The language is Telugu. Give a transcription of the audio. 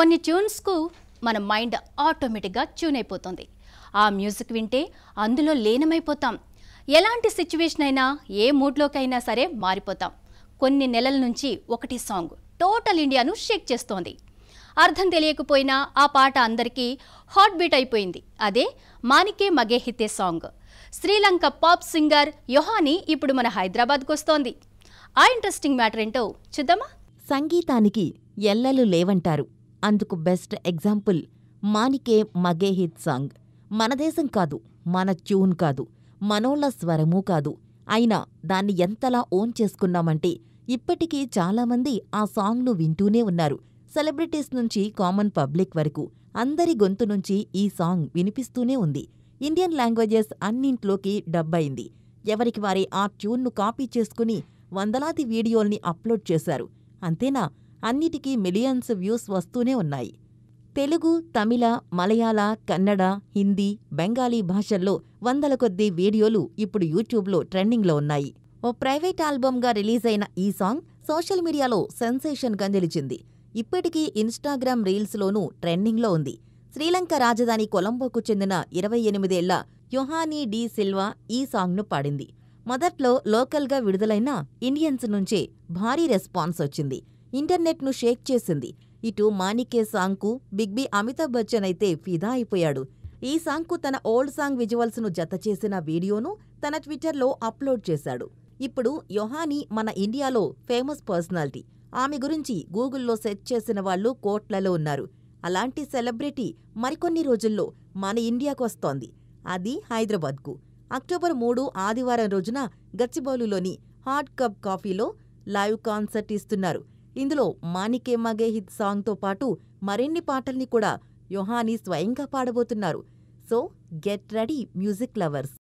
కొన్ని ట్యూన్స్కు మన మైండ్ ఆటోమేటిక్గా ట్యూన్ అయిపోతుంది ఆ మ్యూజిక్ వింటే అందులో లీనమైపోతాం ఎలాంటి సిచ్యువేషన్ అయినా ఏ మూడ్లోకైనా సరే మారిపోతాం కొన్ని నెలల నుంచి ఒకటి సాంగ్ టోటల్ ఇండియాను షేక్ చేస్తోంది అర్థం తెలియకపోయినా ఆ పాట అందరికీ హాట్ బీట్ అయిపోయింది అదే Manike Mage Hithe song Sri Lanka pop singer Yohani ఇప్పుడు మన హైదరాబాద్కు వస్తోంది ఆ ఇంట్రెస్టింగ్ మ్యాటర్ ఏంటో చూద్దామా సంగీతానికి ఎల్లలు లేవంటారు అందుకు best example Manike Mage Hith song మన దేశం కాదు మన ట్యూన్ కాదు మనోళ్ల స్వరమూ కాదు అయినా దాన్ని ఎంతలా ఓన్ చేసుకున్నామంటే ఇప్పటికీ చాలామంది ఆ సాంగ్ను వింటూనే ఉన్నారు సెలబ్రిటీస్ నుంచి కామన్ పబ్లిక్ వరకు అందరి గొంతు నుంచి ఈ సాంగ్ వినిపిస్తూనే ఉంది ఇండియన్ లాంగ్వేజెస్ అన్నింట్లోకి అయింది ఎవరికి వారి ఆ ట్యూన్ను కాపీ చేసుకుని వందలాది వీడియోల్ని అప్లోడ్ చేశారు అంతేనా అన్నిటికీ మిలియన్స్ వ్యూస్ వస్తూనే ఉన్నాయి తెలుగు తమిళ మలయాళ కన్నడ హిందీ బెంగాలీ భాషల్లో వందల కొద్దీ వీడియోలు ఇప్పుడు యూట్యూబ్లో ట్రెండింగ్లో ఉన్నాయి ఓ ప్రైవేట్ ఆల్బమ్గా రిలీజ్ అయిన ఈ సాంగ్ సోషల్ మీడియాలో సెన్సేషన్గా నిలిచింది ఇప్పటికీ ఇన్స్టాగ్రామ్ రీల్స్లోనూ ట్రెండింగ్లో ఉంది శ్రీలంక రాజధాని కొలంబోకు చెందిన ఇరవై ఎనిమిదేళ్ల యుహానీ డి సిల్వా ఈ సాంగ్ను పాడింది మొదట్లో లోకల్గా విడుదలైన ఇండియన్స్ నుంచే భారీ రెస్పాన్స్ వచ్చింది ఇంటర్నెట్ను షేక్ చేసింది ఇటు మాణికే సాంగ్కు బిగ్ బి అమితాబ్ బచ్చన్ అయితే ఫిదా అయిపోయాడు ఈ సాంగ్కు తన ఓల్డ్ సాంగ్ విజువల్స్ను జత చేసిన వీడియోను తన ట్విట్టర్లో అప్లోడ్ చేశాడు ఇప్పుడు యొహాని మన ఇండియాలో ఫేమస్ పర్సనాలిటీ ఆమె గురించి గూగుల్లో సెర్చ్ చేసిన వాళ్ళు కోట్లలో ఉన్నారు అలాంటి సెలబ్రిటీ మరికొన్ని రోజుల్లో మన ఇండియాకు వస్తోంది అది హైదరాబాద్కు అక్టోబర్ మూడు ఆదివారం రోజున గచ్చిబౌలులోని హాట్ కప్ కాఫీలో లైవ్ కాన్సర్ట్ ఇస్తున్నారు ఇందులో మానికే మగే హిత్ సాంగ్తో పాటు మరిన్ని పాటల్ని కూడా యోహాని స్వయంగా పాడబోతున్నారు so get ready music lovers